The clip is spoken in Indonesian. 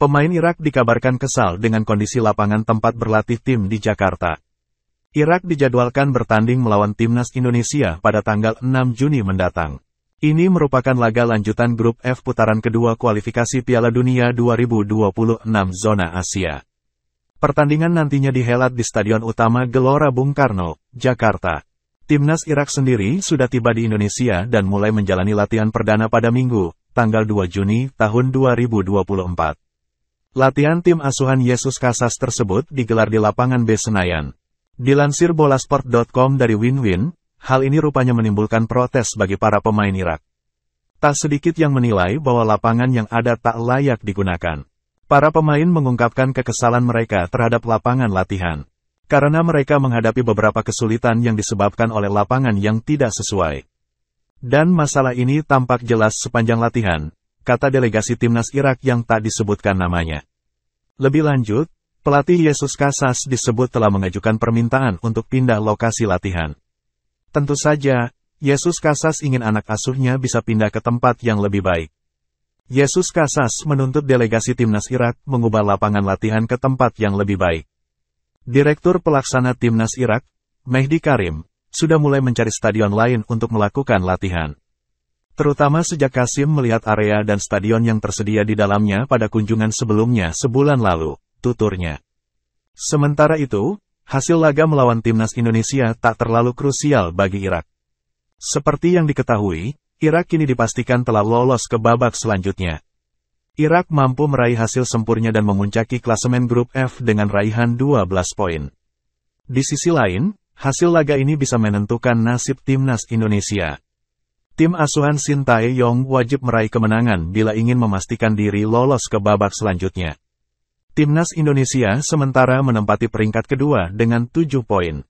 Pemain Irak dikabarkan kesal dengan kondisi lapangan tempat berlatih tim di Jakarta. Irak dijadwalkan bertanding melawan timnas Indonesia pada tanggal 6 Juni mendatang. Ini merupakan laga lanjutan grup F putaran kedua kualifikasi Piala Dunia 2026 zona Asia. Pertandingan nantinya dihelat di Stadion Utama Gelora Bung Karno, Jakarta. Timnas Irak sendiri sudah tiba di Indonesia dan mulai menjalani latihan perdana pada Minggu, tanggal 2 Juni tahun 2024. Latihan tim asuhan Yesus Kasas tersebut digelar di lapangan B Senayan. Dilansir bolasport.com dari WinWin, hal ini rupanya menimbulkan protes bagi para pemain Irak. Tak sedikit yang menilai bahwa lapangan yang ada tak layak digunakan. Para pemain mengungkapkan kekesalan mereka terhadap lapangan latihan. Karena mereka menghadapi beberapa kesulitan yang disebabkan oleh lapangan yang tidak sesuai. Dan masalah ini tampak jelas sepanjang latihan, kata delegasi timnas Irak yang tak disebutkan namanya. Lebih lanjut, pelatih Yesus Kasas disebut telah mengajukan permintaan untuk pindah lokasi latihan. Tentu saja, Yesus Kasas ingin anak asuhnya bisa pindah ke tempat yang lebih baik. Yesus Kasas menuntut delegasi timnas Irak mengubah lapangan latihan ke tempat yang lebih baik. Direktur Pelaksana Timnas Irak, Mehdi Karim, sudah mulai mencari stadion lain untuk melakukan latihan. Terutama sejak Kasim melihat area dan stadion yang tersedia di dalamnya pada kunjungan sebelumnya sebulan lalu, tuturnya. Sementara itu, hasil laga melawan timnas Indonesia tak terlalu krusial bagi Irak. Seperti yang diketahui, Irak kini dipastikan telah lolos ke babak selanjutnya. Irak mampu meraih hasil sempurnya dan memuncaki klasemen grup F dengan raihan 12 poin. Di sisi lain, hasil laga ini bisa menentukan nasib timnas Indonesia. Tim asuhan Shin Tae-yong wajib meraih kemenangan bila ingin memastikan diri lolos ke babak selanjutnya. Timnas Indonesia sementara menempati peringkat kedua dengan 7 poin.